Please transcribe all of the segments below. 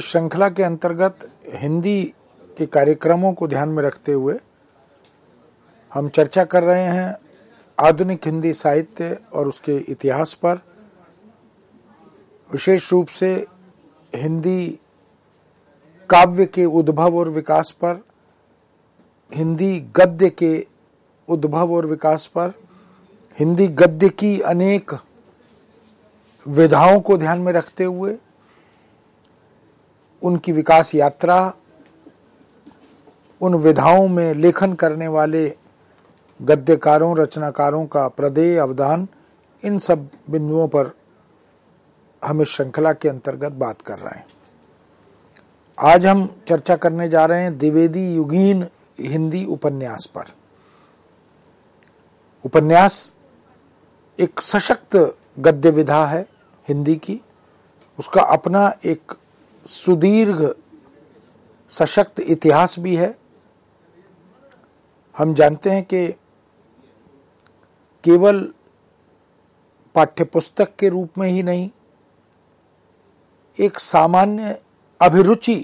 इस श्रृंखला के अंतर्गत हिंदी के कार्यक्रमों को ध्यान में रखते हुए हम चर्चा कर रहे हैं आधुनिक हिंदी साहित्य और उसके इतिहास पर विशेष रूप से हिंदी काव्य के उद्भव और विकास पर हिंदी गद्य के उद्भव और विकास पर हिंदी गद्य की अनेक विधाओं को ध्यान में रखते हुए उनकी विकास यात्रा उन विधाओं में लेखन करने वाले गद्यकारों रचनाकारों का प्रदेय अवदान इन सब बिंदुओं पर हम इस श्रृंखला के अंतर्गत बात कर रहे हैं आज हम चर्चा करने जा रहे हैं द्विवेदी युगीन हिंदी उपन्यास पर उपन्यास एक सशक्त गद्य विधा है हिंदी की उसका अपना एक सुदीर्घ सशक्त इतिहास भी है हम जानते हैं कि केवल पाठ्यपुस्तक के रूप में ही नहीं एक सामान्य अभिरुचि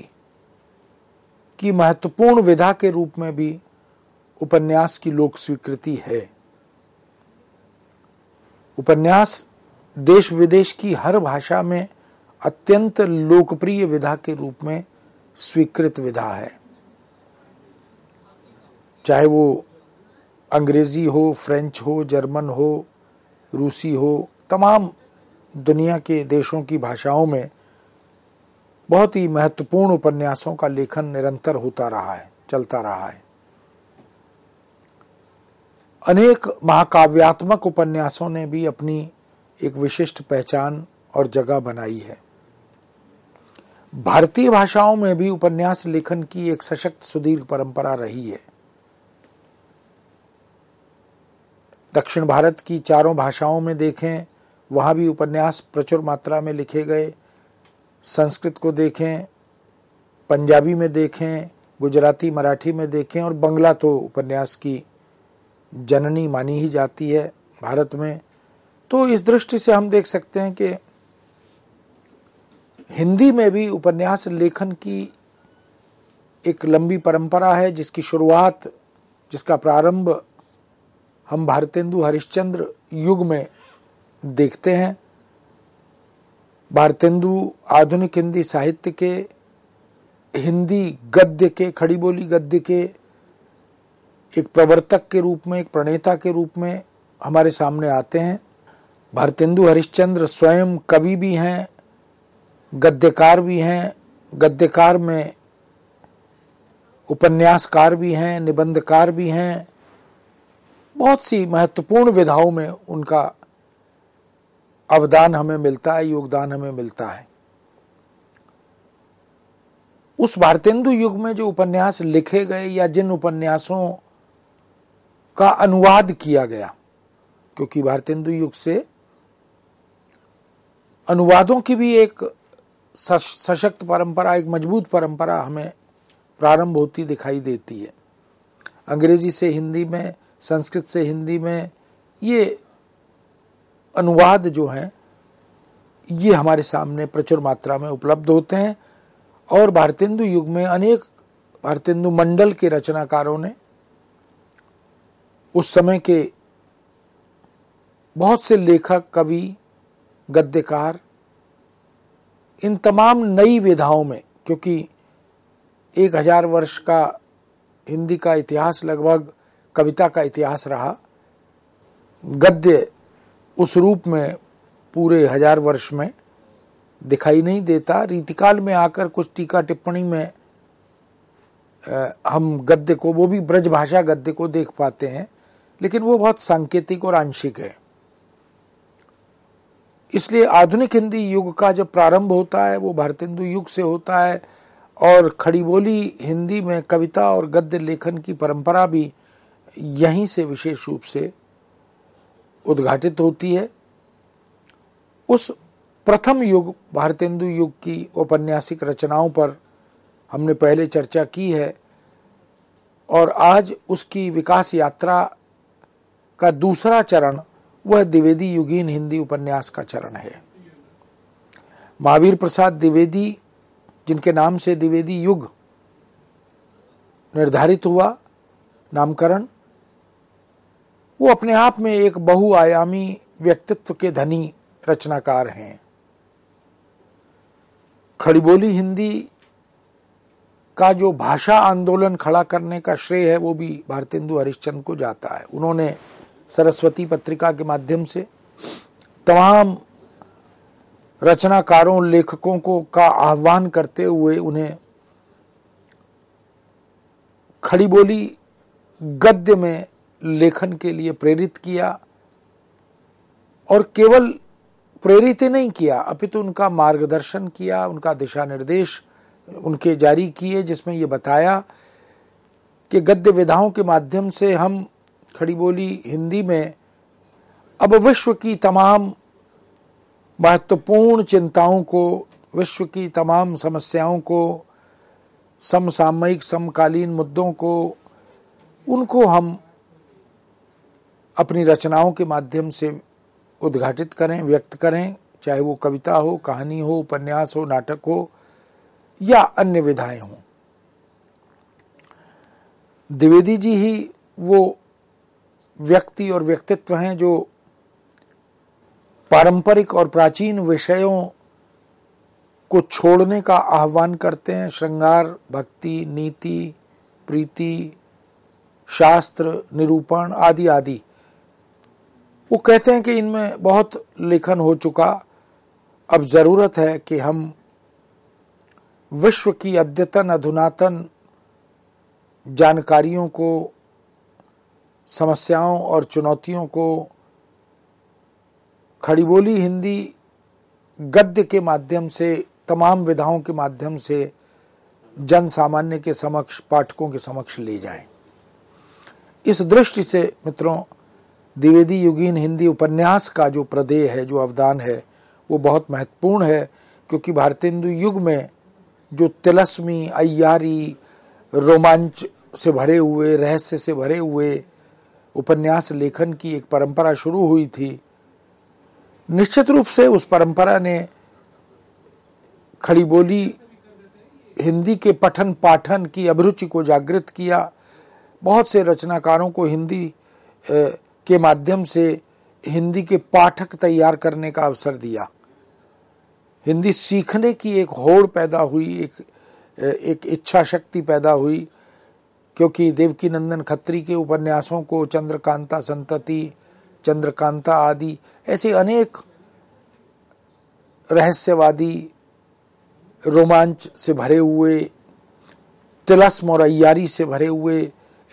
की महत्वपूर्ण विधा के रूप में भी उपन्यास की लोक स्वीकृति है उपन्यास देश विदेश की हर भाषा में अत्यंत लोकप्रिय विधा के रूप में स्वीकृत विधा है चाहे वो अंग्रेजी हो फ्रेंच हो जर्मन हो रूसी हो तमाम दुनिया के देशों की भाषाओं में बहुत ही महत्वपूर्ण उपन्यासों का लेखन निरंतर होता रहा है चलता रहा है अनेक महाकाव्यात्मक उपन्यासों ने भी अपनी एक विशिष्ट पहचान और जगह बनाई है भारतीय भाषाओं में भी उपन्यास लेखन की एक सशक्त सुदीर्घ परंपरा रही है दक्षिण भारत की चारों भाषाओं में देखें वहाँ भी उपन्यास प्रचुर मात्रा में लिखे गए संस्कृत को देखें पंजाबी में देखें गुजराती मराठी में देखें और बंगला तो उपन्यास की जननी मानी ही जाती है भारत में तो इस दृष्टि से हम देख सकते हैं कि हिंदी में भी उपन्यास लेखन की एक लंबी परंपरा है जिसकी शुरुआत जिसका प्रारंभ हम भारतेंदु हरिश्चंद्र युग में देखते हैं भारतेंदु आधुनिक हिंदी साहित्य के हिंदी गद्य के खड़ी बोली गद्य के एक प्रवर्तक के रूप में एक प्रणेता के रूप में हमारे सामने आते हैं भारतेंदु हरिश्चंद्र स्वयं कवि भी हैं गद्यकार भी हैं गद्यकार में उपन्यासकार भी हैं निबंधकार भी हैं बहुत सी महत्वपूर्ण विधाओं में उनका अवदान हमें मिलता है योगदान हमें मिलता है उस भारतेंदु युग में जो उपन्यास लिखे गए या जिन उपन्यासों का अनुवाद किया गया क्योंकि भारतेंदु युग से अनुवादों की भी एक सशक्त परंपरा एक मजबूत परंपरा हमें प्रारंभ होती दिखाई देती है अंग्रेजी से हिंदी में संस्कृत से हिंदी में ये अनुवाद जो हैं ये हमारे सामने प्रचुर मात्रा में उपलब्ध होते हैं और भारतेंदु युग में अनेक भारतेंदु मंडल के रचनाकारों ने उस समय के बहुत से लेखक कवि गद्यकार इन तमाम नई विधाओं में क्योंकि एक हजार वर्ष का हिंदी का इतिहास लगभग कविता का इतिहास रहा गद्य उस रूप में पूरे हजार वर्ष में दिखाई नहीं देता रीतिकाल में आकर कुछ टीका टिप्पणी में हम गद्य को वो भी ब्रजभाषा गद्य को देख पाते हैं लेकिन वो बहुत सांकेतिक और आंशिक है इसलिए आधुनिक हिंदी युग का जब प्रारंभ होता है वो भारत हिंदू युग से होता है और खड़ी बोली हिंदी में कविता और गद्य लेखन की परंपरा भी यहीं से विशेष रूप से उद्घाटित होती है उस प्रथम युग भारतेंदु युग की औपन्यासिक रचनाओं पर हमने पहले चर्चा की है और आज उसकी विकास यात्रा का दूसरा चरण वह द्विवेदी युगीन हिंदी उपन्यास का चरण है महावीर प्रसाद द्विवेदी जिनके नाम से द्विवेदी युग निर्धारित हुआ नामकरण वो अपने आप में एक बहुआयामी व्यक्तित्व के धनी रचनाकार हैं बोली हिंदी का जो भाषा आंदोलन खड़ा करने का श्रेय है वो भी भारतेंदु हरिश्चंद को जाता है उन्होंने सरस्वती पत्रिका के माध्यम से तमाम रचनाकारों लेखकों को का आह्वान करते हुए उन्हें खड़ी बोली गद्य में लेखन के लिए प्रेरित किया और केवल प्रेरित ही नहीं किया अपितु तो उनका मार्गदर्शन किया उनका दिशा निर्देश उनके जारी किए जिसमें ये बताया कि गद्य विधाओं के माध्यम से हम खड़ी बोली हिंदी में अब विश्व की तमाम महत्वपूर्ण चिंताओं को विश्व की तमाम समस्याओं को समसामयिक समकालीन मुद्दों को उनको हम अपनी रचनाओं के माध्यम से उद्घाटित करें व्यक्त करें चाहे वो कविता हो कहानी हो उपन्यास हो नाटक हो या अन्य विधाएं हों द्विवेदी जी ही वो व्यक्ति और व्यक्तित्व हैं जो पारंपरिक और प्राचीन विषयों को छोड़ने का आह्वान करते हैं श्रृंगार भक्ति नीति प्रीति शास्त्र निरूपण आदि आदि वो कहते हैं कि इनमें बहुत लेखन हो चुका अब जरूरत है कि हम विश्व की अद्यतन अधुनातन जानकारियों को समस्याओं और चुनौतियों को खड़ी बोली हिंदी गद्य के माध्यम से तमाम विधाओं के माध्यम से जन सामान्य के समक्ष पाठकों के समक्ष ले जाए इस दृष्टि से मित्रों द्विवेदी युगीन हिंदी उपन्यास का जो प्रदेय है जो अवदान है वो बहुत महत्वपूर्ण है क्योंकि भारतेंदु युग में जो तिलस्मी अयारी रोमांच से भरे हुए रहस्य से भरे हुए उपन्यास लेखन की एक परंपरा शुरू हुई थी निश्चित रूप से उस परंपरा ने खड़ी बोली हिंदी के पठन पाठन की अभिरुचि को जागृत किया बहुत से रचनाकारों को हिंदी के माध्यम से हिंदी के पाठक तैयार करने का अवसर दिया हिंदी सीखने की एक होड़ पैदा हुई एक एक इच्छा शक्ति पैदा हुई क्योंकि देवकी नंदन खत्री के उपन्यासों को चंद्रकांता संतति चंद्रकांता आदि ऐसे अनेक रहस्यवादी रोमांच से भरे हुए तिलस्म और अयारी से भरे हुए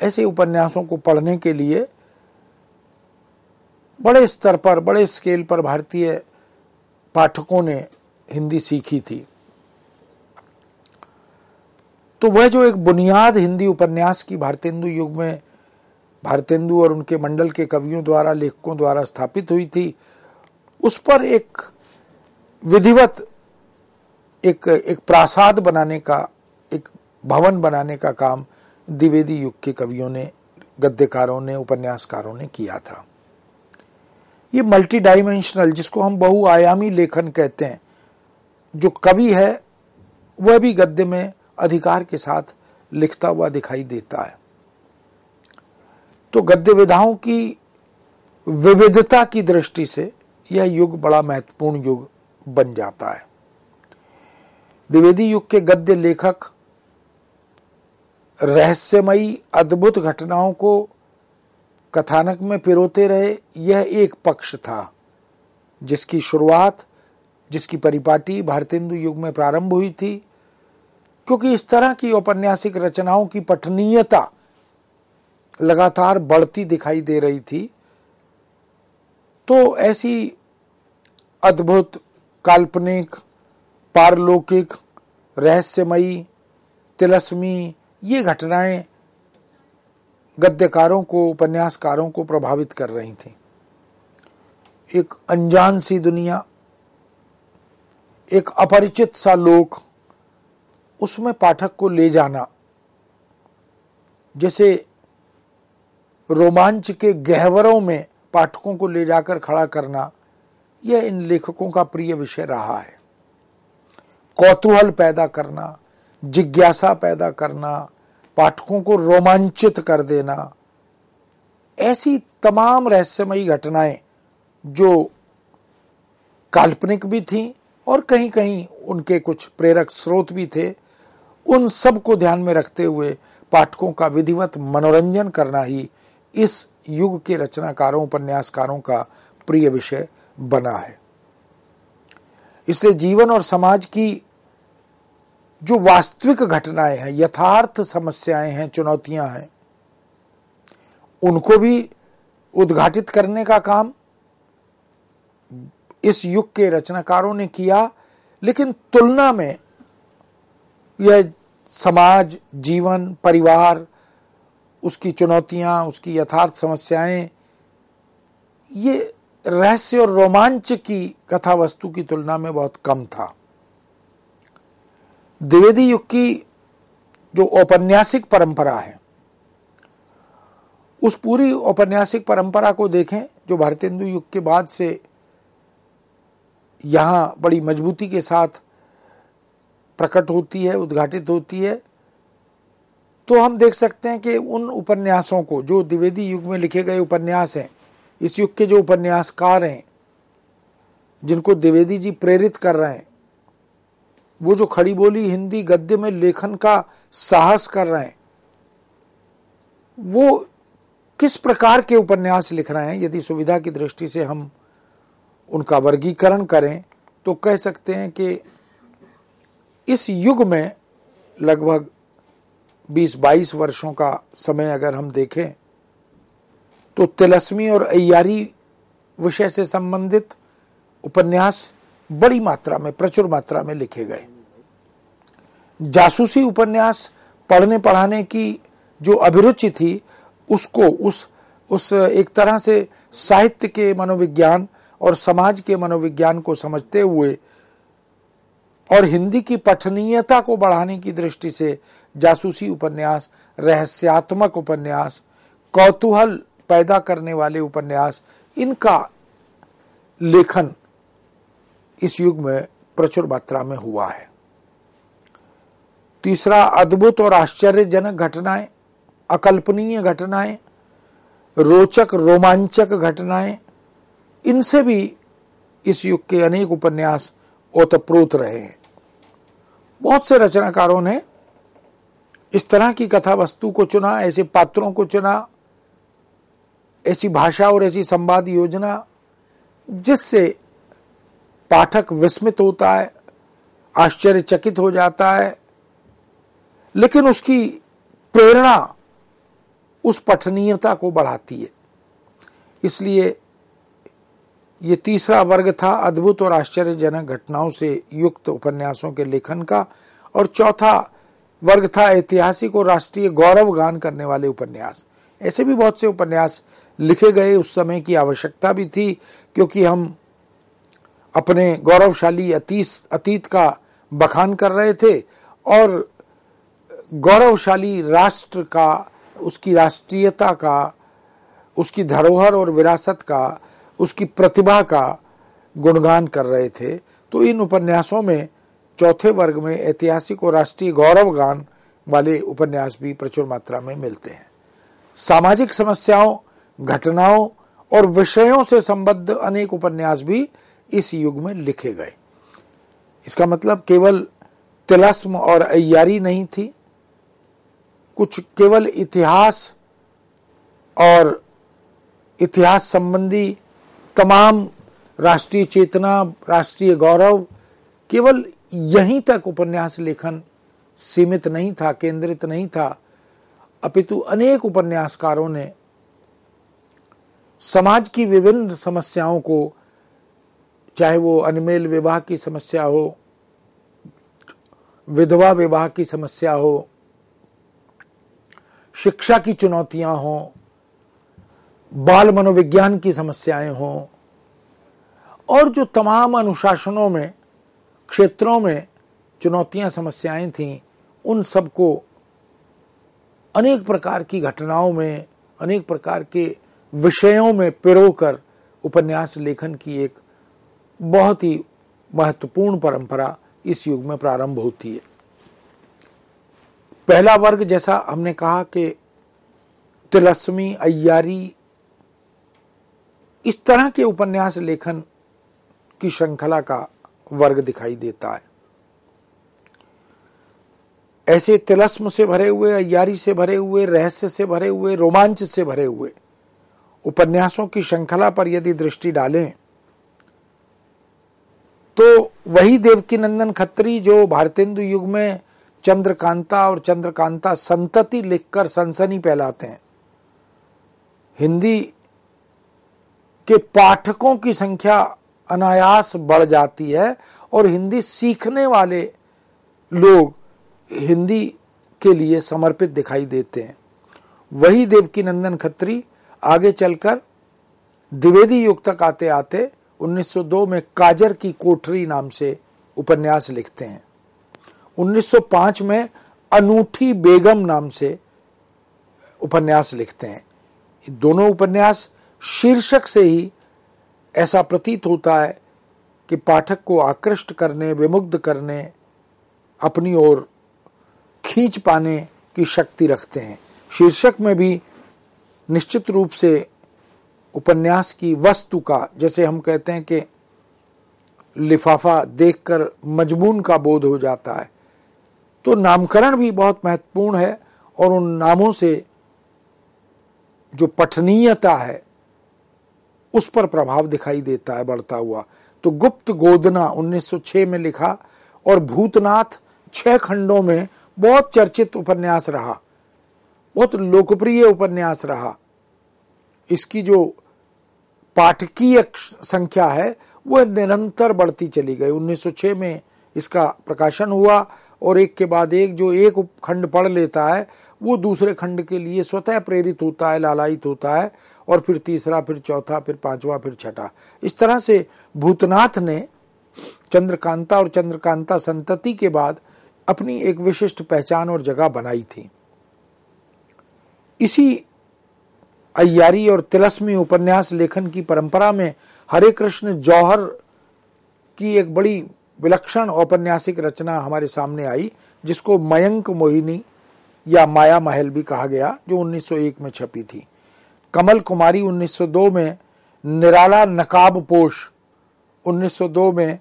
ऐसे उपन्यासों को पढ़ने के लिए बड़े स्तर पर बड़े स्केल पर भारतीय पाठकों ने हिंदी सीखी थी तो वह जो एक बुनियाद हिंदी उपन्यास की भारतेंदु युग में भारतेंदु और उनके मंडल के कवियों द्वारा लेखकों द्वारा स्थापित हुई थी उस पर एक विधिवत एक एक प्रासाद बनाने का एक भवन बनाने का काम द्विवेदी युग के कवियों ने गद्यकारों ने उपन्यासकारों ने किया था ये मल्टी डायमेंशनल जिसको हम बहुआयामी लेखन कहते हैं जो कवि है वह भी गद्य में अधिकार के साथ लिखता हुआ दिखाई देता है तो गद्य विधाओं की विविधता की दृष्टि से यह युग बड़ा महत्वपूर्ण युग बन जाता है द्विवेदी युग के गद्य लेखक रहस्यमयी अद्भुत घटनाओं को कथानक में पिरोते रहे यह एक पक्ष था जिसकी शुरुआत जिसकी परिपाटी भारतेंदु युग में प्रारंभ हुई थी क्योंकि इस तरह की औपन्यासिक रचनाओं की पठनीयता लगातार बढ़ती दिखाई दे रही थी तो ऐसी अद्भुत काल्पनिक पारलौकिक रहस्यमयी तिलस्मी ये घटनाएं गद्यकारों को उपन्यासकारों को प्रभावित कर रही थी एक अनजान सी दुनिया एक अपरिचित सा लोक उसमें पाठक को ले जाना जैसे रोमांच के गहवरों में पाठकों को ले जाकर खड़ा करना यह इन लेखकों का प्रिय विषय रहा है कौतूहल पैदा करना जिज्ञासा पैदा करना पाठकों को रोमांचित कर देना ऐसी तमाम रहस्यमयी घटनाएं जो काल्पनिक भी थीं और कहीं कहीं उनके कुछ प्रेरक स्रोत भी थे उन सब को ध्यान में रखते हुए पाठकों का विधिवत मनोरंजन करना ही इस युग के रचनाकारों उपन्यासकारों का प्रिय विषय बना है इसलिए जीवन और समाज की जो वास्तविक घटनाएं हैं यथार्थ समस्याएं हैं चुनौतियां हैं उनको भी उद्घाटित करने का काम इस युग के रचनाकारों ने किया लेकिन तुलना में यह समाज जीवन परिवार उसकी चुनौतियां उसकी यथार्थ समस्याएं ये रहस्य और रोमांच की कथा वस्तु की तुलना में बहुत कम था द्विवेदी युग की जो औपन्यासिक परंपरा है उस पूरी औपन्यासिक परंपरा को देखें जो भारतेंदु युग के बाद से यहां बड़ी मजबूती के साथ प्रकट होती है उद्घाटित होती है तो हम देख सकते हैं कि उन उपन्यासों को जो द्विवेदी युग में लिखे गए उपन्यास हैं इस युग के जो उपन्यासकार हैं जिनको द्विवेदी जी प्रेरित कर रहे हैं वो जो खड़ी बोली हिंदी गद्य में लेखन का साहस कर रहे हैं वो किस प्रकार के उपन्यास लिख रहे हैं यदि सुविधा की दृष्टि से हम उनका वर्गीकरण करें तो कह सकते हैं कि इस युग में लगभग 20-22 वर्षों का समय अगर हम देखें तो तिलस्मी और अयारी विषय से संबंधित उपन्यास बड़ी मात्रा में प्रचुर मात्रा में लिखे गए जासूसी उपन्यास पढ़ने पढ़ाने की जो अभिरुचि थी उसको उस उस एक तरह से साहित्य के मनोविज्ञान और समाज के मनोविज्ञान को समझते हुए और हिंदी की पठनीयता को बढ़ाने की दृष्टि से जासूसी उपन्यास रहस्यात्मक उपन्यास कौतूहल पैदा करने वाले उपन्यास इनका लेखन इस युग में प्रचुर मात्रा में हुआ है तीसरा अद्भुत और आश्चर्यजनक घटनाएं अकल्पनीय घटनाएं रोचक रोमांचक घटनाएं इनसे भी इस युग के अनेक उपन्यास ओतप्रोत रहे हैं बहुत से रचनाकारों ने इस तरह की कथा वस्तु को चुना ऐसे पात्रों को चुना ऐसी भाषा और ऐसी संवाद योजना जिससे पाठक विस्मित होता है आश्चर्यचकित हो जाता है लेकिन उसकी प्रेरणा उस पठनीयता को बढ़ाती है इसलिए ये तीसरा वर्ग था अद्भुत और आश्चर्यजनक घटनाओं से युक्त उपन्यासों के लेखन का और चौथा वर्ग था ऐतिहासिक और राष्ट्रीय गौरव गान करने वाले उपन्यास ऐसे भी बहुत से उपन्यास लिखे गए उस समय की आवश्यकता भी थी क्योंकि हम अपने गौरवशाली अतीत अतीत का बखान कर रहे थे और गौरवशाली राष्ट्र का उसकी राष्ट्रीयता का उसकी धरोहर और विरासत का उसकी प्रतिभा का गुणगान कर रहे थे तो इन उपन्यासों में चौथे वर्ग में ऐतिहासिक और राष्ट्रीय गौरव गान वाले उपन्यास भी प्रचुर मात्रा में मिलते हैं सामाजिक समस्याओं घटनाओं और विषयों से संबद्ध अनेक उपन्यास भी इस युग में लिखे गए इसका मतलब केवल तिलस्म और अयारी नहीं थी कुछ केवल इतिहास और इतिहास संबंधी तमाम राष्ट्रीय चेतना राष्ट्रीय गौरव केवल यहीं तक उपन्यास लेखन सीमित नहीं था केंद्रित नहीं था अपितु अनेक उपन्यासकारों ने समाज की विभिन्न समस्याओं को चाहे वो अनमेल विवाह की समस्या हो विधवा विवाह की समस्या हो शिक्षा की चुनौतियां हों बाल मनोविज्ञान की समस्याएं हों और जो तमाम अनुशासनों में क्षेत्रों में चुनौतियां समस्याएं थीं उन सबको अनेक प्रकार की घटनाओं में अनेक प्रकार के विषयों में पिरो कर उपन्यास लेखन की एक बहुत ही महत्वपूर्ण परंपरा इस युग में प्रारंभ होती है पहला वर्ग जैसा हमने कहा कि तिलस्मी अय्यारी इस तरह के उपन्यास लेखन की श्रृंखला का वर्ग दिखाई देता है ऐसे तिलस्म से भरे हुए अयारी से भरे हुए रहस्य से भरे हुए रोमांच से भरे हुए उपन्यासों की श्रृंखला पर यदि दृष्टि डालें तो वही देवकी नंदन खत्री जो भारतेंदु युग में चंद्रकांता और चंद्रकांता संतति लिखकर सनसनी फैलाते हैं हिंदी कि पाठकों की संख्या अनायास बढ़ जाती है और हिंदी सीखने वाले लोग हिंदी के लिए समर्पित दिखाई देते हैं वही देवकी नंदन खत्री आगे चलकर द्विवेदी युग तक आते आते 1902 में काजर की कोठरी नाम से उपन्यास लिखते हैं 1905 में अनूठी बेगम नाम से उपन्यास लिखते हैं दोनों उपन्यास शीर्षक से ही ऐसा प्रतीत होता है कि पाठक को आकृष्ट करने विमुग्ध करने अपनी ओर खींच पाने की शक्ति रखते हैं शीर्षक में भी निश्चित रूप से उपन्यास की वस्तु का जैसे हम कहते हैं कि लिफाफा देखकर मजमून का बोध हो जाता है तो नामकरण भी बहुत महत्वपूर्ण है और उन नामों से जो पठनीयता है उस पर प्रभाव दिखाई देता है बढ़ता हुआ तो गुप्त गोदना 1906 में लिखा और भूतनाथ छह खंडों में बहुत चर्चित उपन्यास रहा बहुत लोकप्रिय उपन्यास रहा इसकी जो पाठकीय संख्या है वह निरंतर बढ़ती चली गई 1906 में इसका प्रकाशन हुआ और एक के बाद एक जो एक खंड पढ़ लेता है वो दूसरे खंड के लिए स्वतः प्रेरित होता है लालायित होता है और फिर तीसरा फिर चौथा फिर पांचवा फिर छठा इस तरह से भूतनाथ ने चंद्रकांता और चंद्रकांता संतति के बाद अपनी एक विशिष्ट पहचान और जगह बनाई थी इसी अयारी और तिलस्मी उपन्यास लेखन की परंपरा में हरे कृष्ण जौहर की एक बड़ी विलक्षण औपन्यासिक रचना हमारे सामने आई जिसको मयंक मोहिनी या माया महल भी कहा गया जो 1901 में छपी थी कमल कुमारी 1902 में निराला नकाब पोष 1902 में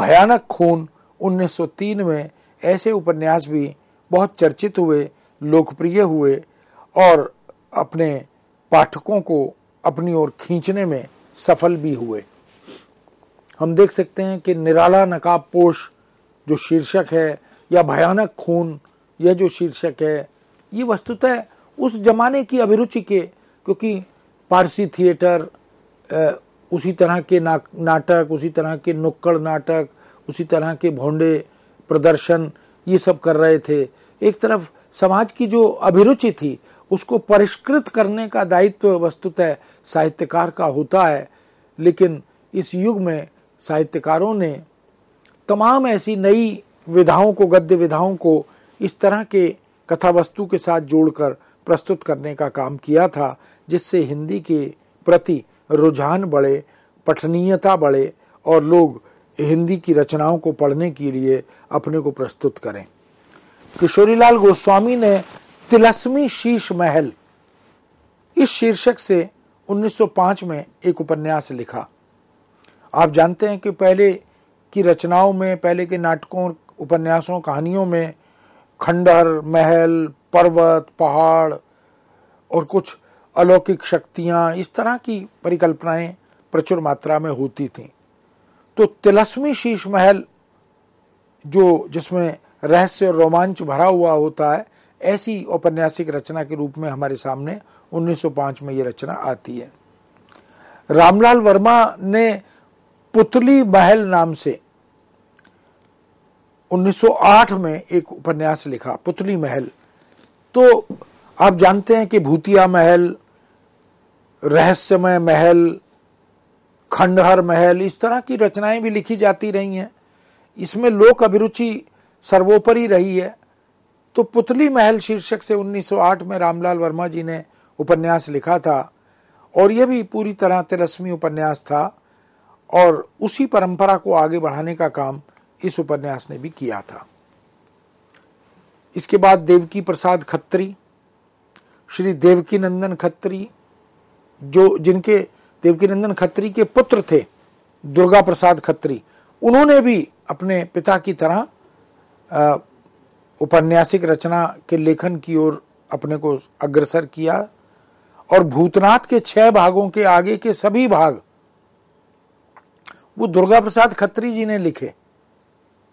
भयानक खून 1903 में ऐसे उपन्यास भी बहुत चर्चित हुए लोकप्रिय हुए और अपने पाठकों को अपनी ओर खींचने में सफल भी हुए हम देख सकते हैं कि निराला नकाब पोष जो शीर्षक है या भयानक खून यह जो शीर्षक है ये वस्तुतः उस जमाने की अभिरुचि के क्योंकि पारसी थिएटर उसी तरह के ना, नाटक उसी तरह के नुक्कड़ नाटक उसी तरह के भोंडे प्रदर्शन ये सब कर रहे थे एक तरफ समाज की जो अभिरुचि थी उसको परिष्कृत करने का दायित्व वस्तुतः साहित्यकार का होता है लेकिन इस युग में साहित्यकारों ने तमाम ऐसी नई विधाओं को गद्य विधाओं को इस तरह के कथा वस्तु के साथ जोड़कर प्रस्तुत करने का काम किया था जिससे हिंदी के प्रति रुझान बढ़े पठनीयता बढ़े और लोग हिंदी की रचनाओं को पढ़ने के लिए अपने को प्रस्तुत करें किशोरीलाल गोस्वामी ने तिलस्मी शीश महल इस शीर्षक से 1905 में एक उपन्यास लिखा आप जानते हैं कि पहले की रचनाओं में पहले के नाटकों उपन्यासों कहानियों में खंडर महल पर्वत पहाड़ और कुछ अलौकिक शक्तियां इस तरह की परिकल्पनाएं प्रचुर मात्रा में होती थीं तो तिलस्मी शीश महल जो जिसमें रहस्य और रोमांच भरा हुआ होता है ऐसी औपन्यासिक रचना के रूप में हमारे सामने 1905 में यह रचना आती है रामलाल वर्मा ने पुतली महल नाम से 1908 में एक उपन्यास लिखा पुतली महल तो आप जानते हैं कि भूतिया महल रहस्यमय महल खंडहर महल इस तरह की रचनाएं भी लिखी जाती रही हैं इसमें लोक अभिरुचि सर्वोपरि रही है तो पुतली महल शीर्षक से 1908 में रामलाल वर्मा जी ने उपन्यास लिखा था और यह भी पूरी तरह तिरस्मी उपन्यास था और उसी परंपरा को आगे बढ़ाने का काम इस उपन्यास ने भी किया था इसके बाद देवकी प्रसाद खत्री श्री देवकी नंदन खत्री जो जिनके देवकी नंदन खत्री के पुत्र थे दुर्गा प्रसाद खत्री उन्होंने भी अपने पिता की तरह उपन्यासिक रचना के लेखन की ओर अपने को अग्रसर किया और भूतनाथ के छह भागों के आगे के सभी भाग वो दुर्गा प्रसाद खत्री जी ने लिखे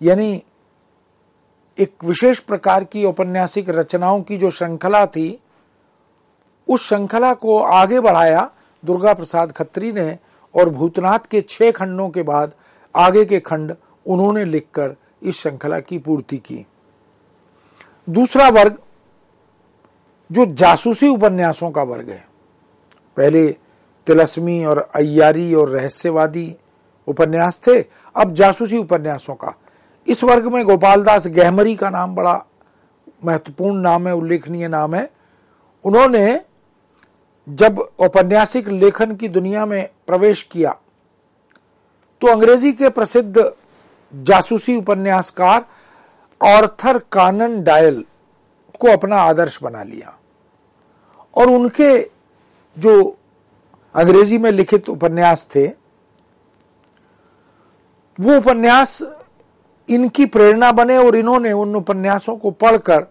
यानी एक विशेष प्रकार की औपन्यासिक रचनाओं की जो श्रृंखला थी उस श्रृंखला को आगे बढ़ाया दुर्गा प्रसाद खत्री ने और भूतनाथ के छह खंडों के बाद आगे के खंड उन्होंने लिखकर इस श्रृंखला की पूर्ति की दूसरा वर्ग जो जासूसी उपन्यासों का वर्ग है पहले तिलस्मी और अय्यारी और रहस्यवादी उपन्यास थे अब जासूसी उपन्यासों का इस वर्ग में गोपालदास गहमरी का नाम बड़ा महत्वपूर्ण नाम है उल्लेखनीय नाम है उन्होंने जब औपन्यासिक लेखन की दुनिया में प्रवेश किया तो अंग्रेजी के प्रसिद्ध जासूसी उपन्यासकार ऑर्थर कानन डायल को अपना आदर्श बना लिया और उनके जो अंग्रेजी में लिखित उपन्यास थे वो उपन्यास इनकी प्रेरणा बने और इन्होंने उन उपन्यासों को पढ़कर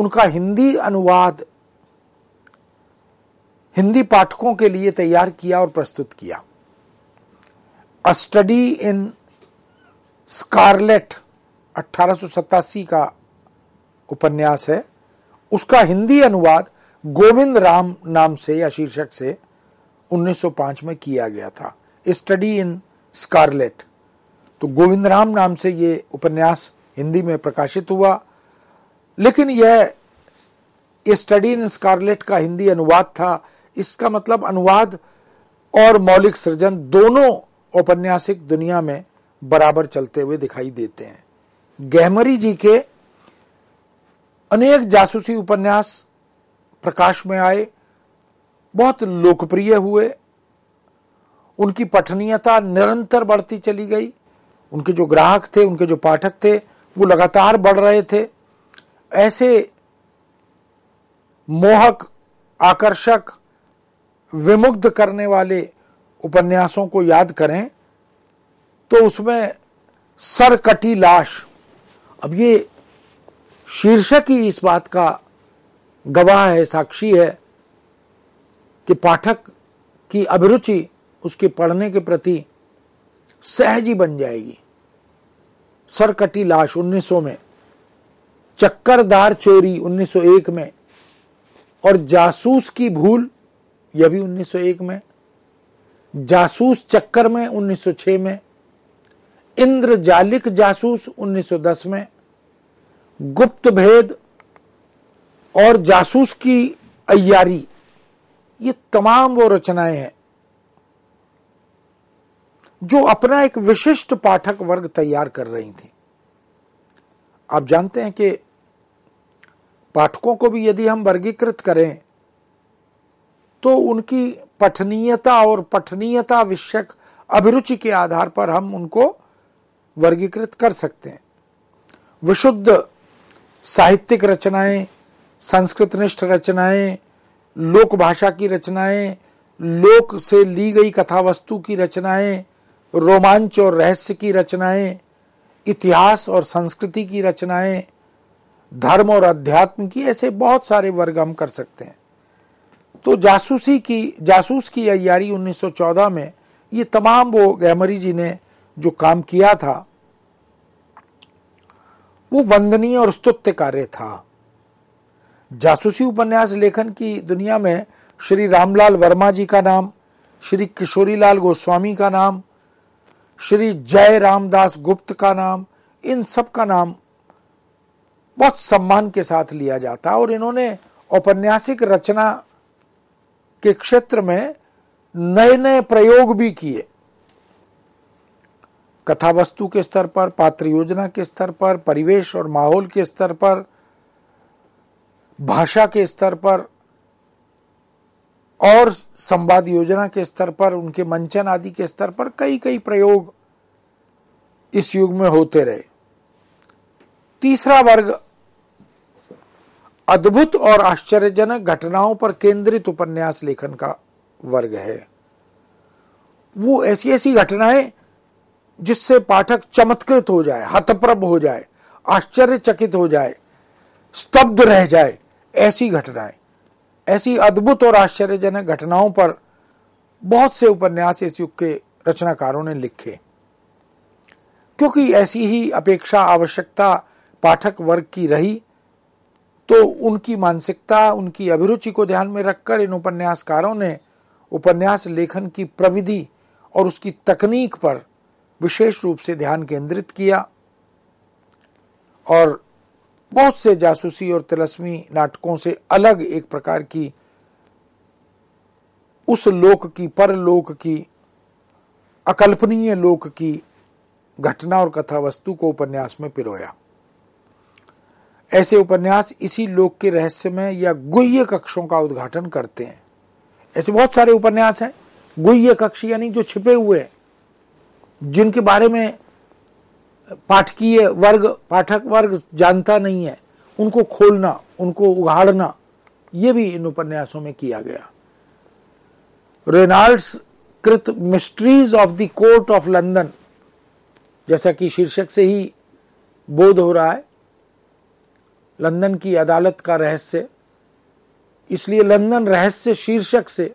उनका हिंदी अनुवाद हिंदी पाठकों के लिए तैयार किया और प्रस्तुत किया अ स्टडी इन स्कारलेट अठारह का उपन्यास है उसका हिंदी अनुवाद गोविंद राम नाम से या शीर्षक से 1905 में किया गया था स्टडी इन स्कारलेट तो गोविंद राम नाम से ये उपन्यास हिंदी में प्रकाशित हुआ लेकिन यह स्टडी इन स्कारलेट का हिंदी अनुवाद था इसका मतलब अनुवाद और मौलिक सृजन दोनों औपन्यासिक दुनिया में बराबर चलते हुए दिखाई देते हैं गहमरी जी के अनेक जासूसी उपन्यास प्रकाश में आए बहुत लोकप्रिय हुए उनकी पठनीयता निरंतर बढ़ती चली गई उनके जो ग्राहक थे उनके जो पाठक थे वो लगातार बढ़ रहे थे ऐसे मोहक आकर्षक विमुग्ध करने वाले उपन्यासों को याद करें तो उसमें सरकटी लाश अब ये शीर्षक ही इस बात का गवाह है साक्षी है कि पाठक की अभिरुचि उसके पढ़ने के प्रति सहज ही बन जाएगी सरकटी लाश 1900 में चक्करदार चोरी 1901 में और जासूस की भूल यह भी 1901 में जासूस चक्कर में 1906 में इंद्रजालिक जासूस 1910 में गुप्त भेद और जासूस की अयारी ये तमाम वो रचनाएं हैं जो अपना एक विशिष्ट पाठक वर्ग तैयार कर रही थी आप जानते हैं कि पाठकों को भी यदि हम वर्गीकृत करें तो उनकी पठनीयता और पठनीयता विषयक अभिरुचि के आधार पर हम उनको वर्गीकृत कर सकते हैं विशुद्ध साहित्यिक रचनाएं संस्कृतनिष्ठ रचनाएं लोक भाषा की रचनाएं लोक से ली गई कथा वस्तु की रचनाएं रोमांच और रहस्य की रचनाएं इतिहास और संस्कृति की रचनाएं धर्म और अध्यात्म की ऐसे बहुत सारे वर्ग हम कर सकते हैं तो जासूसी की जासूस की अयारी 1914 में ये तमाम वो गैमरी जी ने जो काम किया था वो वंदनीय और स्तुत्य कार्य था जासूसी उपन्यास लेखन की दुनिया में श्री रामलाल वर्मा जी का नाम श्री किशोरीलाल गोस्वामी का नाम श्री जय रामदास गुप्त का नाम इन सब का नाम बहुत सम्मान के साथ लिया जाता और इन्होंने औपन्यासिक रचना के क्षेत्र में नए नए प्रयोग भी किए कथा वस्तु के स्तर पर पात्र योजना के स्तर पर परिवेश और माहौल के स्तर पर भाषा के स्तर पर और संवाद योजना के स्तर पर उनके मंचन आदि के स्तर पर कई कई प्रयोग इस युग में होते रहे तीसरा वर्ग अद्भुत और आश्चर्यजनक घटनाओं पर केंद्रित उपन्यास लेखन का वर्ग है वो ऐसी ऐसी घटनाएं जिससे पाठक चमत्कृत हो जाए हतप्रभ हो जाए आश्चर्यचकित हो जाए स्तब्ध रह जाए ऐसी घटनाएं ऐसी अद्भुत और आश्चर्यजनक घटनाओं पर बहुत से उपन्यास इस युग के रचनाकारों ने लिखे क्योंकि ऐसी ही अपेक्षा आवश्यकता पाठक वर्ग की रही तो उनकी मानसिकता उनकी अभिरुचि को ध्यान में रखकर इन उपन्यासकारों ने उपन्यास लेखन की प्रविधि और उसकी तकनीक पर विशेष रूप से ध्यान केंद्रित किया और बहुत से जासूसी और तिलस्मी नाटकों से अलग एक प्रकार की उस लोक की परलोक की अकल्पनीय लोक की घटना और कथा वस्तु को उपन्यास में पिरोया ऐसे उपन्यास इसी लोक के रहस्यमय या गुह्य कक्षों का उद्घाटन करते हैं ऐसे बहुत सारे उपन्यास हैं गुह्य कक्ष यानी जो छिपे हुए हैं जिनके बारे में पाठकीय वर्ग पाठक वर्ग जानता नहीं है उनको खोलना उनको उगाड़ना ये भी इन उपन्यासों में किया गया रेनाल्ड्स कृत mysteries of the court of London जैसा कि शीर्षक से ही बोध हो रहा है लंदन की अदालत का रहस्य इसलिए लंदन रहस्य शीर्षक से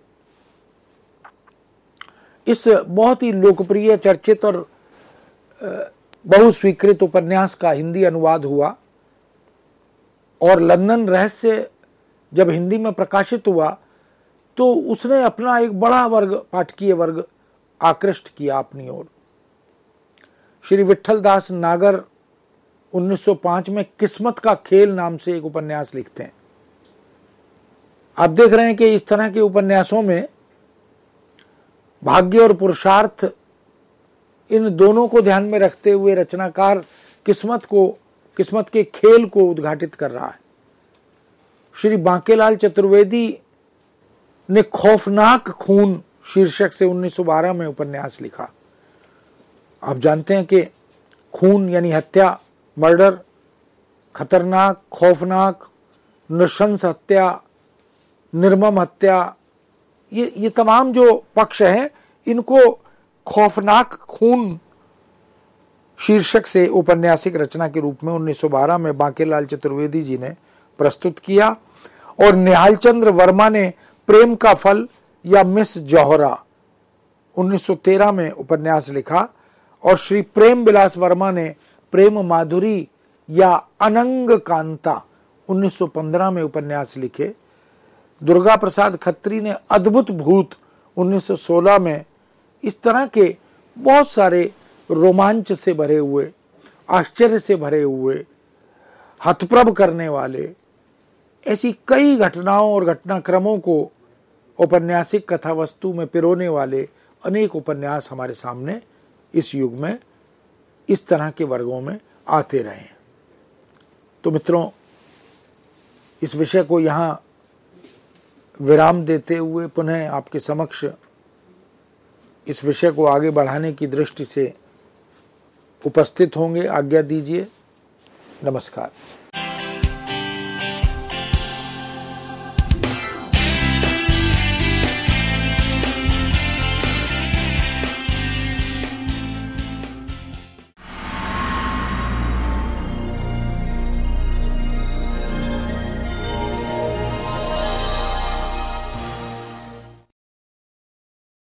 इस बहुत ही लोकप्रिय चर्चित और बहुस्वीकृत उपन्यास का हिंदी अनुवाद हुआ और लंदन रहस्य जब हिंदी में प्रकाशित हुआ तो उसने अपना एक बड़ा वर्ग पाठकीय वर्ग आकृष्ट किया अपनी ओर श्री विठल दास नागर 1905 में किस्मत का खेल नाम से एक उपन्यास लिखते हैं आप देख रहे हैं कि इस तरह के उपन्यासों में भाग्य और पुरुषार्थ इन दोनों को ध्यान में रखते हुए रचनाकार किस्मत को किस्मत के खेल को उद्घाटित कर रहा है श्री बांकेलाल चतुर्वेदी ने खौफनाक खून शीर्षक से 1912 में उपन्यास लिखा आप जानते हैं कि खून यानी हत्या मर्डर खतरनाक खौफनाक नृशंस हत्या निर्मम हत्या ये ये तमाम जो पक्ष हैं इनको खौफनाक खून शीर्षक से उपन्यासिक रचना के रूप में 1912 में बांकेलाल चतुर्वेदी जी ने प्रस्तुत किया और निहाल चंद्र वर्मा ने प्रेम का फल या मिस जौहरा 1913 में उपन्यास लिखा और श्री प्रेम बिलास वर्मा ने प्रेम माधुरी या अनंग कांता 1915 में उपन्यास लिखे दुर्गा प्रसाद खत्री ने अद्भुत भूत 1916 में इस तरह के बहुत सारे रोमांच से भरे हुए आश्चर्य से भरे हुए हथप्रभ करने वाले ऐसी कई घटनाओं और घटनाक्रमों को औपन्यासिक कथा वस्तु में पिरोने वाले अनेक उपन्यास हमारे सामने इस युग में इस तरह के वर्गों में आते रहे तो मित्रों इस विषय को यहाँ विराम देते हुए पुनः आपके समक्ष इस विषय को आगे बढ़ाने की दृष्टि से उपस्थित होंगे आज्ञा दीजिए नमस्कार